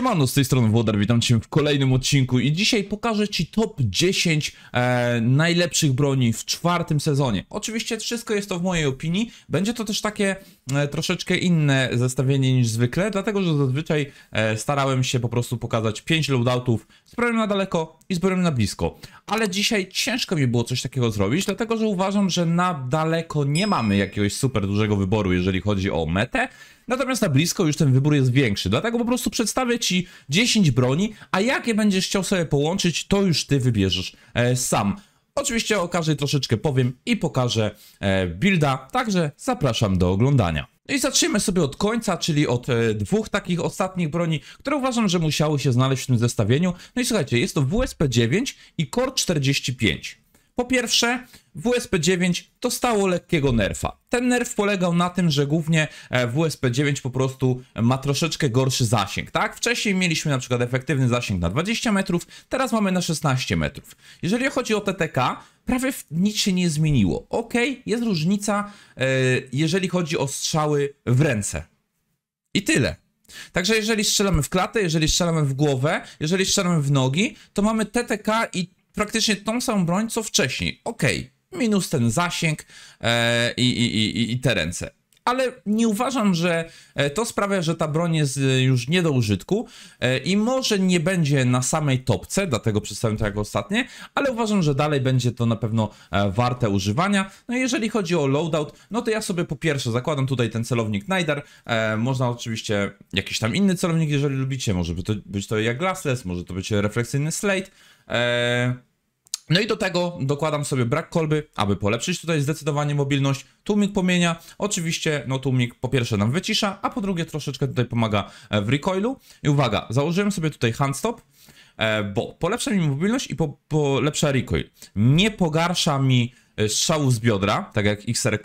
Siemano, z tej strony Włodar, witam Cię w kolejnym odcinku i dzisiaj pokażę Ci top 10 e, najlepszych broni w czwartym sezonie. Oczywiście wszystko jest to w mojej opinii, będzie to też takie E, troszeczkę inne zestawienie niż zwykle, dlatego że zazwyczaj e, starałem się po prostu pokazać 5 loadoutów z bronią na daleko i z bronią na blisko. Ale dzisiaj ciężko mi było coś takiego zrobić, dlatego że uważam, że na daleko nie mamy jakiegoś super dużego wyboru, jeżeli chodzi o metę. Natomiast na blisko już ten wybór jest większy, dlatego po prostu przedstawię Ci 10 broni, a jakie będziesz chciał sobie połączyć, to już Ty wybierzesz e, sam. Oczywiście o każdej troszeczkę powiem i pokażę e, builda, także zapraszam do oglądania. No i zacznijmy sobie od końca, czyli od e, dwóch takich ostatnich broni, które uważam, że musiały się znaleźć w tym zestawieniu. No i słuchajcie, jest to WSP-9 i KOR-45. Po pierwsze, WSP9 dostało lekkiego nerfa. Ten nerf polegał na tym, że głównie e, WSP9 po prostu ma troszeczkę gorszy zasięg, tak? Wcześniej mieliśmy na przykład efektywny zasięg na 20 metrów, teraz mamy na 16 metrów. Jeżeli chodzi o TTK, prawie nic się nie zmieniło. Ok, jest różnica, e, jeżeli chodzi o strzały w ręce. I tyle. Także jeżeli strzelamy w klatę, jeżeli strzelamy w głowę, jeżeli strzelamy w nogi, to mamy TTK i praktycznie tą samą broń co wcześniej. Okej, okay minus ten zasięg e, i, i, i, i te ręce. Ale nie uważam, że e, to sprawia, że ta broń jest e, już nie do użytku e, i może nie będzie na samej topce, dlatego przedstawiam to jako ostatnie, ale uważam, że dalej będzie to na pewno warte używania. No i jeżeli chodzi o loadout, no to ja sobie po pierwsze zakładam tutaj ten celownik Nider, można oczywiście jakiś tam inny celownik, jeżeli lubicie, może to być to jak Glassless, może to być refleksyjny Slate, no i do tego dokładam sobie brak kolby, aby polepszyć tutaj zdecydowanie mobilność. Tłumik pomienia, oczywiście no tłumik po pierwsze nam wycisza, a po drugie troszeczkę tutaj pomaga e, w recoilu. I uwaga, założyłem sobie tutaj handstop, e, bo polepsza mi mobilność i polepsza recoil. Nie pogarsza mi e, strzału z biodra, tak jak XRK,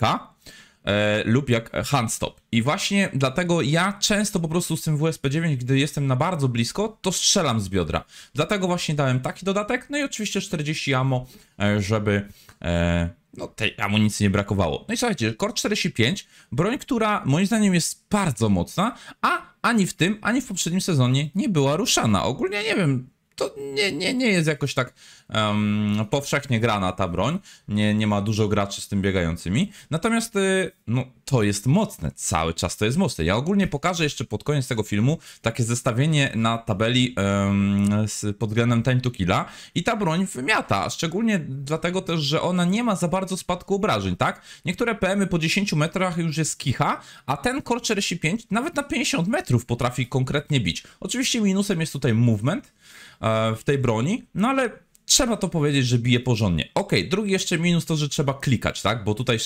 E, lub jak handstop. I właśnie dlatego ja często po prostu z tym WSP9, gdy jestem na bardzo blisko, to strzelam z biodra. Dlatego właśnie dałem taki dodatek, no i oczywiście 40 ammo, e, żeby e, no, tej amunicji nie brakowało. No i słuchajcie, Kor 45, broń, która moim zdaniem jest bardzo mocna, a ani w tym, ani w poprzednim sezonie nie była ruszana. Ogólnie nie wiem, to nie, nie, nie jest jakoś tak um, powszechnie grana ta broń. Nie, nie ma dużo graczy z tym biegającymi. Natomiast y, no, to jest mocne, cały czas to jest mocne. Ja ogólnie pokażę jeszcze pod koniec tego filmu takie zestawienie na tabeli um, z, pod względem time to killa i ta broń wymiata, szczególnie dlatego też, że ona nie ma za bardzo spadku obrażeń, tak? Niektóre PMy po 10 metrach już jest kicha, a ten Core 5 nawet na 50 metrów potrafi konkretnie bić. Oczywiście minusem jest tutaj movement, E, w tej broni, no ale trzeba to powiedzieć, że bije porządnie. Ok, drugi jeszcze minus to, że trzeba klikać, tak? Bo tutaj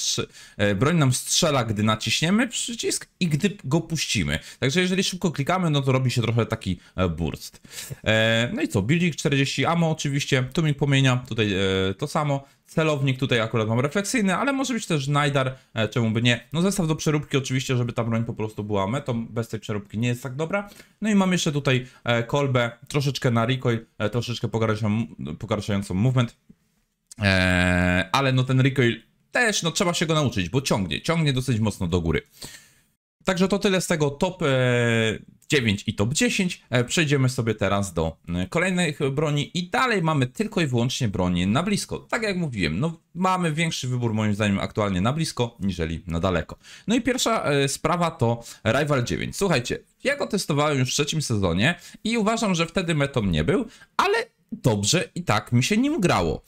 e, broń nam strzela, gdy naciśniemy przycisk i gdy go puścimy. Także jeżeli szybko klikamy, no to robi się trochę taki e, burst. E, no i co, building 40 ammo oczywiście, mi pomienia, tutaj e, to samo. Celownik tutaj akurat mam refleksyjny, ale może być też najdar, e, czemu by nie. No zestaw do przeróbki oczywiście, żeby ta broń po prostu była metą, bez tej przeróbki nie jest tak dobra. No i mam jeszcze tutaj e, kolbę, troszeczkę na recoil, e, troszeczkę pogarszającą movement. ale no ten recoil też, no trzeba się go nauczyć, bo ciągnie, ciągnie dosyć mocno do góry. Także to tyle z tego top 9 i top 10. E, przejdziemy sobie teraz do e, kolejnych broni i dalej mamy tylko i wyłącznie broni na blisko. Tak jak mówiłem, no mamy większy wybór moim zdaniem aktualnie na blisko, niżeli na daleko. No i pierwsza e, sprawa to Rival 9. Słuchajcie, ja go testowałem już w trzecim sezonie i uważam, że wtedy metą nie był, ale dobrze i tak mi się nim grało.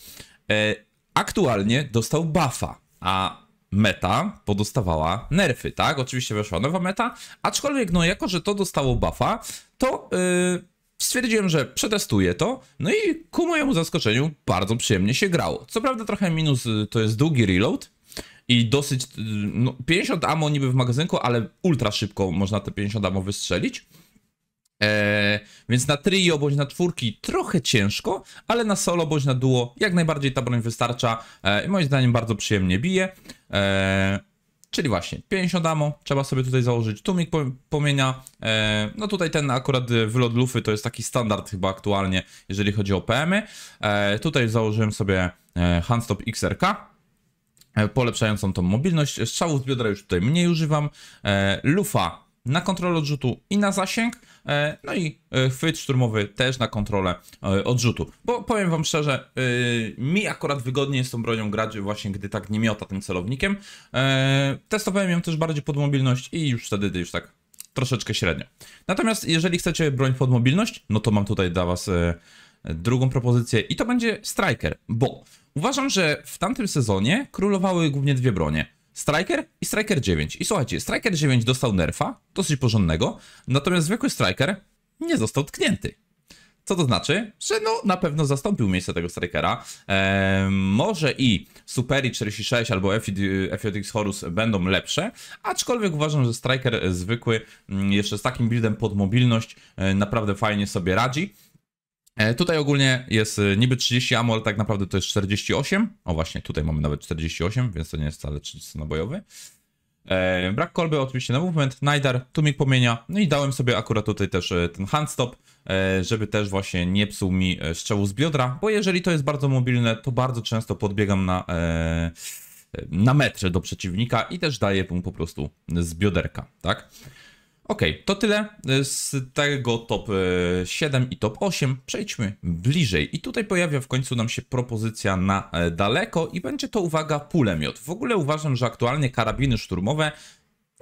Aktualnie dostał buffa, a meta podostawała nerfy, tak? Oczywiście weszła nowa meta, aczkolwiek no jako, że to dostało buffa, to yy, stwierdziłem, że przetestuję to, no i ku mojemu zaskoczeniu bardzo przyjemnie się grało. Co prawda trochę minus y, to jest długi reload, i dosyć, y, no, 50 ammo niby w magazynku, ale ultra szybko można te 50 ammo wystrzelić. Eee, więc na trio bądź na czwórki trochę ciężko, ale na solo bądź na duo jak najbardziej ta broń wystarcza eee, i moim zdaniem bardzo przyjemnie bije. Eee, czyli właśnie 50 damo, trzeba sobie tutaj założyć tumik pomienia. E, no tutaj ten akurat wylot lufy to jest taki standard chyba aktualnie, jeżeli chodzi o PM-y. E, tutaj założyłem sobie e, handstop XRK polepszającą tą mobilność. Strzałów z biodra już tutaj mniej używam. Lufa na kontrolę odrzutu i na zasięg. E, no i e, chwyt szturmowy też na kontrolę e, odrzutu. Bo powiem wam szczerze, mi akurat wygodnie jest tą bronią grać właśnie, gdy tak nie miota tym celownikiem. Testowałem ją też bardziej pod mobilność i już wtedy już tak troszeczkę średnio. Natomiast jeżeli chcecie broń pod mobilność, no to mam tutaj dla was drugą propozycję i to będzie Striker, bo uważam, że w tamtym sezonie królowały głównie dwie bronie. Striker i Striker 9. I słuchajcie, Striker 9 dostał nerfa, dosyć porządnego, natomiast zwykły Striker nie został tknięty. Co to znaczy, że no na pewno zastąpił miejsce tego strikera. Eee, może i Superi 46 albo FJX Horus będą lepsze, aczkolwiek uważam, że striker zwykły mm, jeszcze z takim buildem pod mobilność e, naprawdę fajnie sobie radzi. E, tutaj ogólnie jest e, niby 30 ammo, ale tak naprawdę to jest 48. O właśnie, tutaj mamy nawet 48, więc to nie jest wcale 30 nabojowy. E, brak kolby, oczywiście na movement, najdar, tumik pomienia, no i dałem sobie akurat tutaj też ten handstop, żeby też właśnie nie psuł mi strzału z biodra, bo jeżeli to jest bardzo mobilne, to bardzo często podbiegam na, na metrze do przeciwnika i też daję mu po prostu z bioderka, tak? Ok, to tyle y, z tego top 7 y, i top 8. Przejdźmy bliżej. I tutaj pojawia w końcu nam się propozycja na e, daleko i będzie to, uwaga, pulemiot. W ogóle uważam, że aktualnie karabiny szturmowe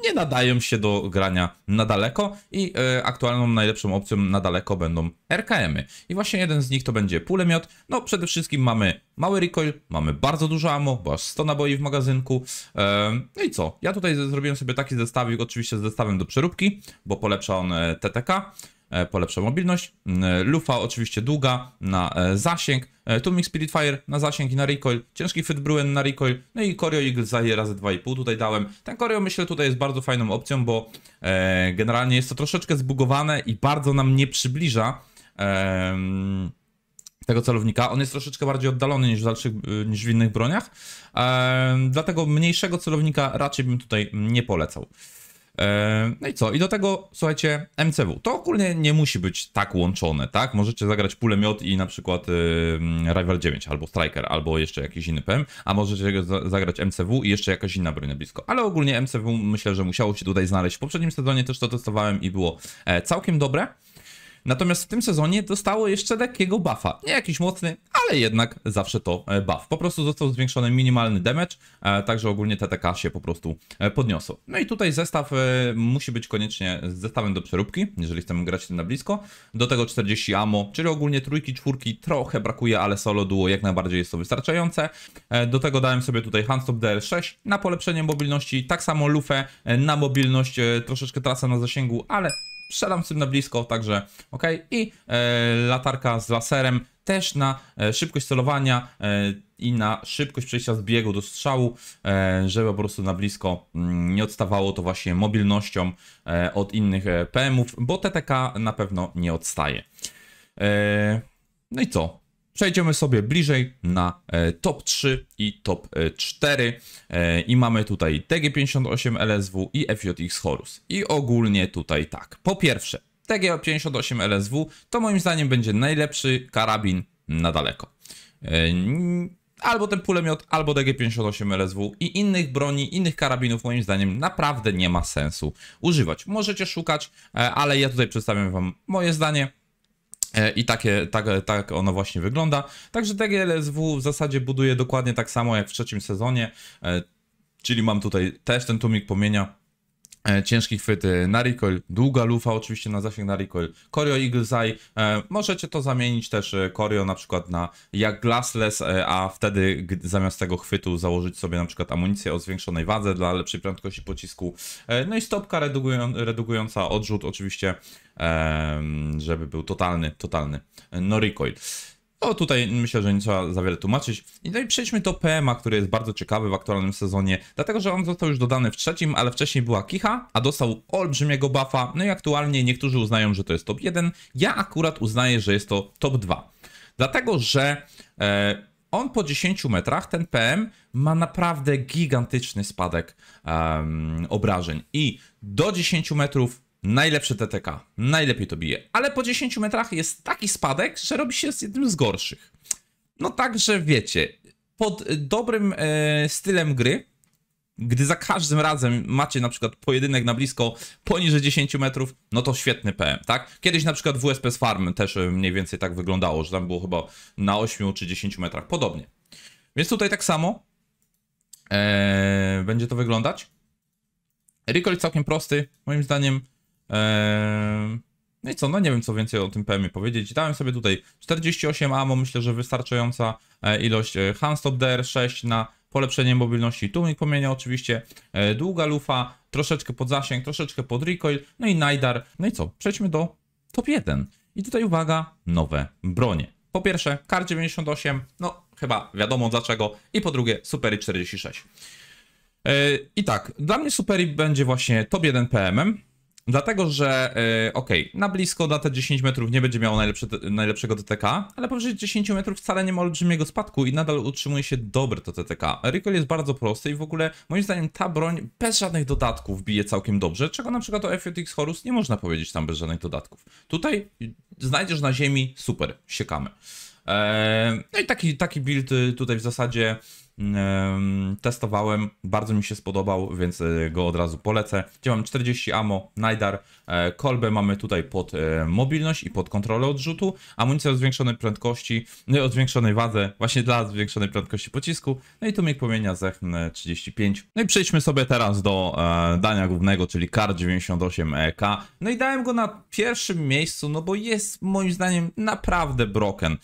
nie nadają się do grania na daleko i e, aktualną najlepszą opcją na daleko będą RKM-y. I właśnie jeden z nich to będzie pulemiot. No przede wszystkim mamy mały recoil, mamy bardzo dużo ammo, bo aż 100 naboi w magazynku. E, no i co? Ja tutaj zrobiłem sobie taki zestawik, oczywiście z zestawem do przeróbki, bo polepsza on e, TTK. E, polepsza mobilność. Mm, e, lufa oczywiście długa na e, zasięg. Tumik Spiritfire na zasięg i na recoil. Ciężki Fit Bruin na recoil. No i Koryo Eagle za razy 2,5 tutaj dałem. Ten Koryo myślę tutaj jest bardzo fajną opcją, bo generalnie jest to troszeczkę zbugowane i bardzo nam nie przybliża tego celownika. On jest troszeczkę bardziej oddalony niż w, dalszych, niż w innych broniach. Dlatego mniejszego celownika raczej bym tutaj nie polecał. E, no i co? I do tego, słuchajcie, MCW. To ogólnie nie musi być tak łączone, tak? Możecie zagrać pulemiot i na przykład y, mm, Rival 9, albo Striker, albo jeszcze jakiś inny PM, a możecie zagrać MCW i jeszcze jakaś inna broń blisko. Ale ogólnie MCW myślę, że musiało się tutaj znaleźć. W poprzednim sezonie też to testowałem i było e, całkiem dobre. Natomiast w tym sezonie dostało jeszcze lekkiego buffa. Nie jakiś mocny, ale jednak zawsze to e, buff. Po prostu został zwiększony minimalny damage, e, także ogólnie TTK się po prostu e, podniosło. No i tutaj zestaw musi być koniecznie zestawem do przeróbki, jeżeli chcemy grać tym na blisko. Do tego 40 ammo, czyli ogólnie trójki, czwórki trochę brakuje, ale solo duo jak najbardziej jest to wystarczające. Do tego dałem sobie tutaj Handstop DL6 na polepszenie mobilności, tak samo lufę na mobilność, troszeczkę trasa na zasięgu, ale strzelam z tym na blisko, także ok. I e, latarka z laserem też na e, szybkość celowania e, i na szybkość przejścia z biegu do strzału, żeby po prostu na blisko mm, nie odstawało to właśnie mobilnością od innych PM-ów, bo TTK na pewno nie odstaje. No i co? Przejdziemy sobie bliżej na e, top 3 i top 4 e, e, i mamy tutaj TG58 LSW i FJX Horus. I ogólnie tutaj tak. Po pierwsze, TG58 LSW to moim zdaniem będzie najlepszy karabin na daleko. Albo ten pulemiot, albo DG58 LSW i innych broni, innych karabinów moim zdaniem naprawdę nie ma sensu używać. Możecie szukać, ale ja tutaj przedstawiam wam moje zdanie E, I takie, tak, tak ono właśnie wygląda. Także DGLSW w zasadzie buduje dokładnie tak samo jak w trzecim sezonie. E, czyli mam tutaj też ten tumik pomienia E, Ciężki chwyty na recoil, długa lufa oczywiście na zasięg na recoil, Koryo Eagle's Eye, e, możecie to zamienić też e, Koryo na przykład na jak glassless, a wtedy zamiast tego chwytu założyć sobie na przykład amunicję o zwiększonej wadze dla lepszej prędkości pocisku, no i stopka redukująca odrzut oczywiście, żeby był totalny, totalny no recoil. No tutaj myślę, że nie trzeba za wiele tłumaczyć. I no i przejdźmy do PMA, który jest bardzo ciekawy w aktualnym sezonie, dlatego że on został już dodany w trzecim, ale wcześniej była kicha, a dostał olbrzymiego buffa. No i aktualnie niektórzy uznają, że to jest top 1. Ja akurat uznaję, że jest to top 2. Dlatego, że e, on po 10 metrach, ten PM, ma naprawdę gigantyczny spadek obrażeń. I do 10 metrów najlepsze TTK, najlepiej to bije, ale po 10 metrach jest taki spadek, że robi się z jednym z gorszych. No także wiecie, pod dobrym e, stylem gry, gdy za każdym razem macie na przykład pojedynek na blisko poniżej 10 metrów, no to świetny PM, tak? Kiedyś na przykład WSP z Farm też e, mniej więcej tak wyglądało, że tam było chyba na 8 czy 10 metrach, podobnie. Więc tutaj tak samo e, będzie to wyglądać. Recoil całkiem prosty, moim zdaniem Eee, no i co, no nie wiem co więcej o tym pm powiedzieć. Dałem sobie tutaj 48 amo. myślę, że wystarczająca e, ilość e, handstop DR6 na polepszenie mobilności tłumik pomienia oczywiście, e, długa lufa, troszeczkę pod zasięg, troszeczkę pod recoil, no i najdar. No i co, przejdźmy do top 1. I tutaj uwaga, nowe bronie. Po pierwsze, kar 98, no chyba wiadomo dlaczego, i po drugie, Superi 46. I tak, dla mnie Superi będzie właśnie top 1 pm Dlatego, że yy, okej, okay, na blisko na te 10 metrów nie będzie miało najlepsze, najlepszego TTK, ale powyżej 10 metrów wcale nie ma olbrzymiego spadku i nadal utrzymuje się dobre to TTK. Recoil jest bardzo prosty i w ogóle moim zdaniem ta broń bez żadnych dodatków bije całkiem dobrze, czego na przykład o x Horus nie można powiedzieć tam bez żadnych dodatków. Tutaj znajdziesz na ziemi, super, siekamy. Eee, no i taki, taki build tutaj w zasadzie testowałem, bardzo mi się spodobał, więc e, go od razu polecę. Gdzie mam 40 amo, najdar, e, kolbę mamy tutaj pod e, mobilność i pod kontrolę odrzutu, amunicja o zwiększonej prędkości, no o zwiększonej wadze, właśnie dla zwiększonej prędkości pocisku, no i tu płomienia zechn 35. No i przejdźmy sobie teraz do dania głównego, czyli kar 98EK. No i dałem go na pierwszym miejscu, no bo jest moim zdaniem naprawdę broken.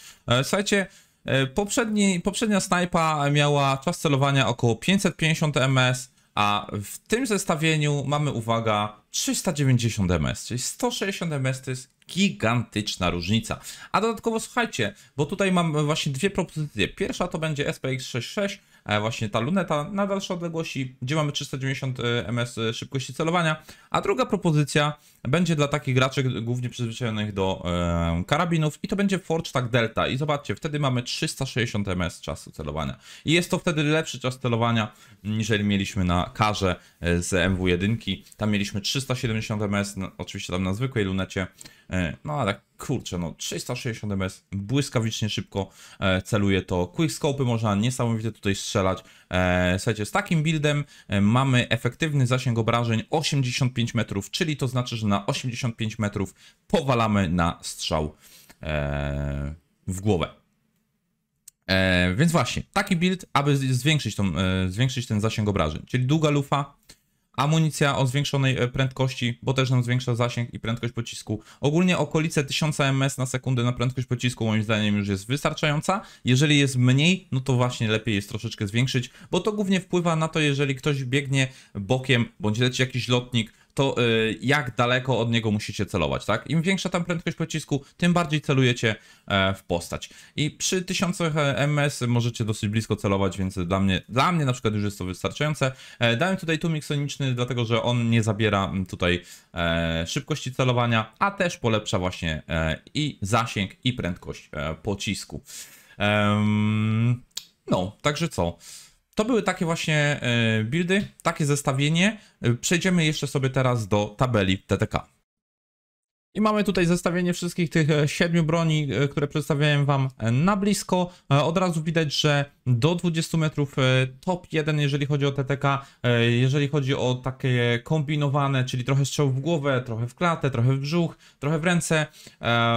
słuchajcie, E, poprzedni, poprzednia snajpa miała czas celowania około 550 ms, a w tym zestawieniu mamy, uwaga, 390 ms, czyli 160 ms to jest gigantyczna różnica. A dodatkowo słuchajcie, bo tutaj mam właśnie dwie propozycje. Pierwsza to będzie SPX 66, E, właśnie ta luneta na dalsze odległości, gdzie mamy 390 e, ms e, szybkości celowania, a druga propozycja będzie dla takich graczy głównie przyzwyczajonych do karabinów i to będzie tak Delta i zobaczcie, wtedy mamy 360 ms czasu celowania i jest to wtedy lepszy czas celowania niżeli mieliśmy na karze z MW1, tam mieliśmy 370 ms, no, oczywiście tam na zwykłej lunecie, E, no ale tak, kurczę, no 360 ms, błyskawicznie szybko e, celuje to. Quickscope można niesamowicie tutaj strzelać. E, słuchajcie, z takim buildem e, mamy efektywny zasięg obrażeń 85 metrów, czyli to znaczy, że na 85 metrów powalamy na strzał e, w głowę. E, więc właśnie, taki build, aby zwiększyć, tą, e, zwiększyć ten zasięg obrażeń, czyli długa lufa, Amunicja o zwiększonej e, prędkości, bo też nam zwiększa zasięg i prędkość pocisku. Ogólnie okolice 1000 ms na sekundę na prędkość pocisku moim zdaniem już jest wystarczająca. Jeżeli jest mniej, no to właśnie lepiej jest troszeczkę zwiększyć, bo to głównie wpływa na to, jeżeli ktoś biegnie bokiem bądź leci jakiś lotnik, to y, jak daleko od niego musicie celować, tak? Im większa tam prędkość pocisku, tym bardziej celujecie e, w postać. I przy 1000 e, ms możecie dosyć blisko celować, więc dla mnie, dla mnie na przykład już jest to wystarczające. E, dałem tutaj tumik soniczny, dlatego że on nie zabiera mm, tutaj e, szybkości celowania, a też polepsza właśnie e, i zasięg, i prędkość e, pocisku. Ehm, no, także co? To były takie właśnie e, buildy, takie zestawienie. E, przejdziemy jeszcze sobie teraz do tabeli TTK. I mamy tutaj zestawienie wszystkich tych e, siedmiu broni, które przedstawiałem Wam na blisko. Od razu widać, że do 20 metrów top 1, jeżeli chodzi o TTK, jeżeli chodzi o takie kombinowane, czyli trochę strzał w głowę, trochę w klatę, trochę w brzuch, trochę w ręce,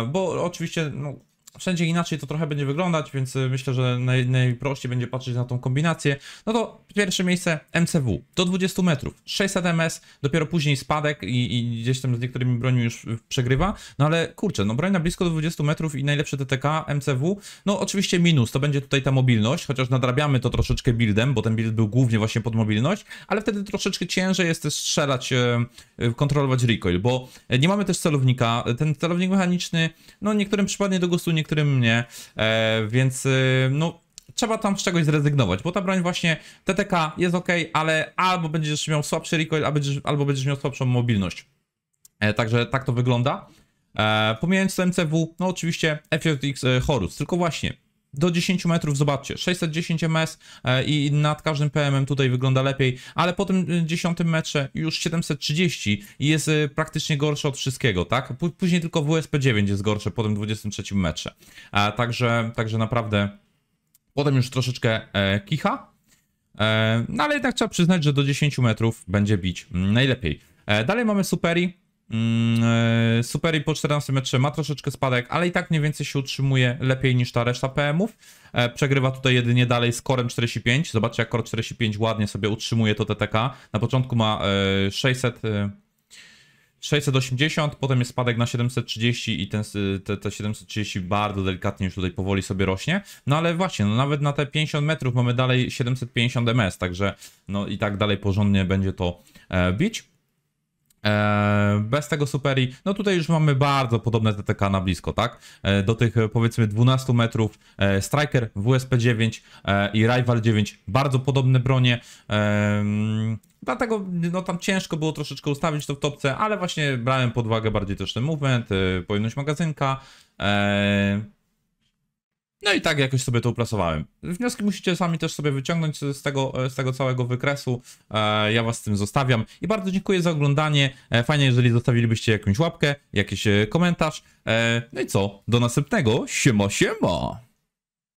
bo oczywiście no, wszędzie inaczej to trochę będzie wyglądać, więc y, myślę, że naj, najprościej będzie patrzeć na tą kombinację. No to pierwsze miejsce MCW do 20 metrów, 600 ms, dopiero później spadek i, i gdzieś tam z niektórymi bronią już y, przegrywa, no ale kurczę, no broń na blisko do 20 metrów i najlepsze DTK MCW, no oczywiście minus, to będzie tutaj ta mobilność, chociaż nadrabiamy to troszeczkę buildem, bo ten build był głównie właśnie pod mobilność, ale wtedy troszeczkę ciężej jest też strzelać, y, kontrolować recoil, bo nie mamy też celownika, ten celownik mechaniczny, no niektórym przypadnie do gustu, niektórym niektórym nie, e, więc e, no trzeba tam z czegoś zrezygnować, bo ta broń właśnie TTK jest ok, ale albo będziesz miał słabszy recoil, albo będziesz, albo będziesz miał słabszą mobilność. E, także tak to wygląda. E, pomijając MCW, no oczywiście FJX Horus, tylko właśnie do 10 metrów, zobaczcie, 610 ms e, i nad każdym PM-em tutaj wygląda lepiej, ale po tym 10 e, metrze już 730 i jest e, praktycznie gorsze od wszystkiego, tak? Później tylko WSP9 jest gorsze po tym 23 metrze. Także, także naprawdę potem już troszeczkę kicha, no ale jednak trzeba przyznać, że do 10 metrów będzie bić mm, najlepiej. Dalej mamy Superi, Mm, e, super i po 14 metrze ma troszeczkę spadek, ale i tak mniej więcej się utrzymuje lepiej niż ta reszta PM-ów. E, przegrywa tutaj jedynie dalej z korem 45. Zobaczcie, jak kor 45 ładnie sobie utrzymuje to TTK. Na początku ma 600. E, 680, potem jest spadek na 730 i ten, te, te 730 bardzo delikatnie już tutaj powoli sobie rośnie. No ale właśnie, no nawet na te 50 metrów mamy dalej 750 ms, także no i tak dalej porządnie będzie to e, bić. E, bez tego superi, no tutaj już mamy bardzo podobne TTK na blisko, tak? E, do tych e, powiedzmy 12 metrów Striker, WSP-9 i Rival-9, bardzo podobne bronie. Mm, dlatego no, tam ciężko było troszeczkę ustawić to w topce, ale właśnie brałem pod uwagę bardziej też ten movement, pojemność magazynka. No i tak jakoś sobie to uplasowałem. Wnioski musicie sami też sobie wyciągnąć z tego, e, z tego całego wykresu. E, ja was z tym zostawiam i bardzo dziękuję za oglądanie. E, fajnie, jeżeli zostawilibyście jakąś łapkę, jakiś komentarz. No i co? Do następnego. Siema, siema!